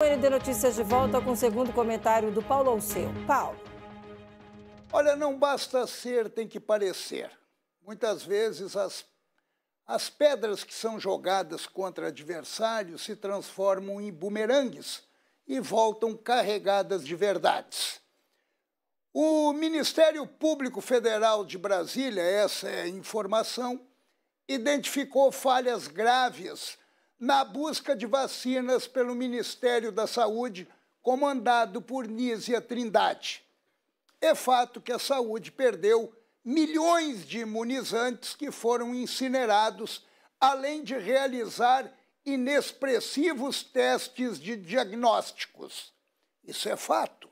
O ND Notícias de volta com o segundo comentário do Paulo Alceu. Paulo. Olha, não basta ser, tem que parecer. Muitas vezes as, as pedras que são jogadas contra adversários se transformam em bumerangues e voltam carregadas de verdades. O Ministério Público Federal de Brasília, essa é a informação, identificou falhas graves na busca de vacinas pelo Ministério da Saúde, comandado por Nízia Trindade. É fato que a saúde perdeu milhões de imunizantes que foram incinerados, além de realizar inexpressivos testes de diagnósticos. Isso é fato.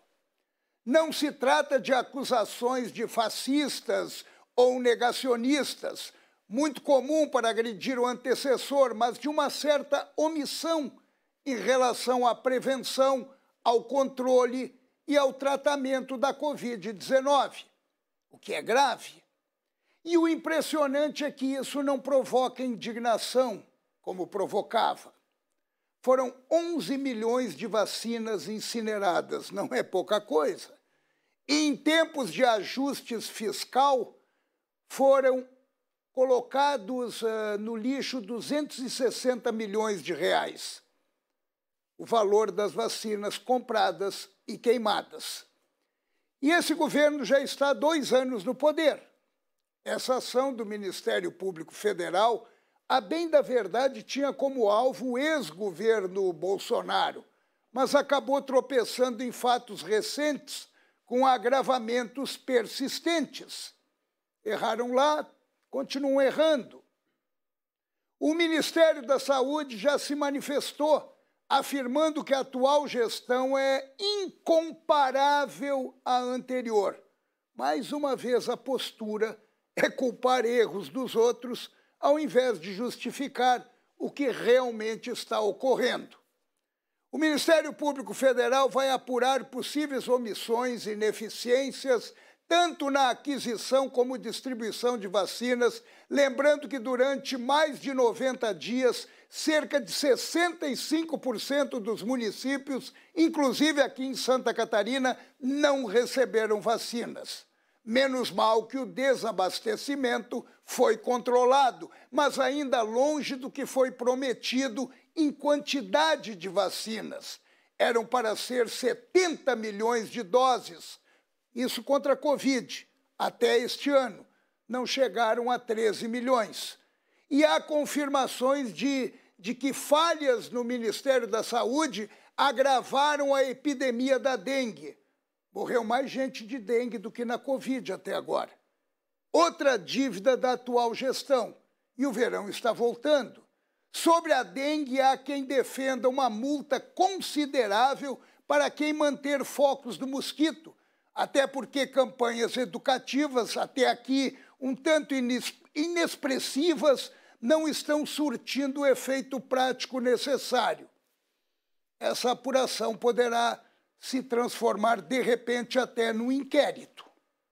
Não se trata de acusações de fascistas ou negacionistas, muito comum para agredir o antecessor, mas de uma certa omissão em relação à prevenção, ao controle e ao tratamento da Covid-19, o que é grave. E o impressionante é que isso não provoca indignação, como provocava. Foram 11 milhões de vacinas incineradas, não é pouca coisa. E em tempos de ajustes fiscal, foram colocados uh, no lixo 260 milhões de reais, o valor das vacinas compradas e queimadas. E esse governo já está há dois anos no poder. Essa ação do Ministério Público Federal, a bem da verdade, tinha como alvo o ex-governo Bolsonaro, mas acabou tropeçando em fatos recentes com agravamentos persistentes. Erraram lá, continuam errando. O Ministério da Saúde já se manifestou afirmando que a atual gestão é incomparável à anterior. Mais uma vez, a postura é culpar erros dos outros ao invés de justificar o que realmente está ocorrendo. O Ministério Público Federal vai apurar possíveis omissões, ineficiências tanto na aquisição como distribuição de vacinas, lembrando que durante mais de 90 dias, cerca de 65% dos municípios, inclusive aqui em Santa Catarina, não receberam vacinas. Menos mal que o desabastecimento foi controlado, mas ainda longe do que foi prometido em quantidade de vacinas. Eram para ser 70 milhões de doses isso contra a Covid, até este ano, não chegaram a 13 milhões. E há confirmações de, de que falhas no Ministério da Saúde agravaram a epidemia da dengue. Morreu mais gente de dengue do que na Covid até agora. Outra dívida da atual gestão. E o verão está voltando. Sobre a dengue, há quem defenda uma multa considerável para quem manter focos do mosquito, até porque campanhas educativas, até aqui um tanto inexpressivas, não estão surtindo o efeito prático necessário. Essa apuração poderá se transformar, de repente, até no inquérito.